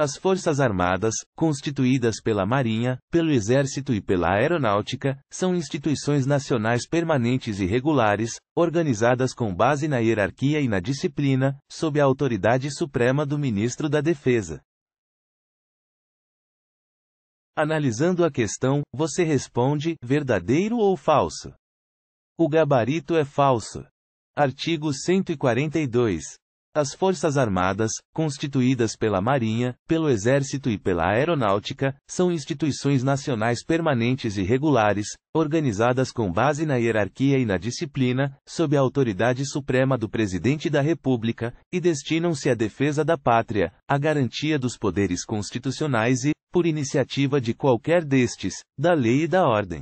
As Forças Armadas, constituídas pela Marinha, pelo Exército e pela Aeronáutica, são instituições nacionais permanentes e regulares, organizadas com base na hierarquia e na disciplina, sob a autoridade suprema do Ministro da Defesa. Analisando a questão, você responde: verdadeiro ou falso? O gabarito é falso. Artigo 142. As Forças Armadas, constituídas pela Marinha, pelo Exército e pela Aeronáutica, são instituições nacionais permanentes e regulares, organizadas com base na hierarquia e na disciplina, sob a autoridade suprema do Presidente da República, e destinam-se à defesa da pátria, à garantia dos poderes constitucionais e, por iniciativa de qualquer destes, da lei e da ordem.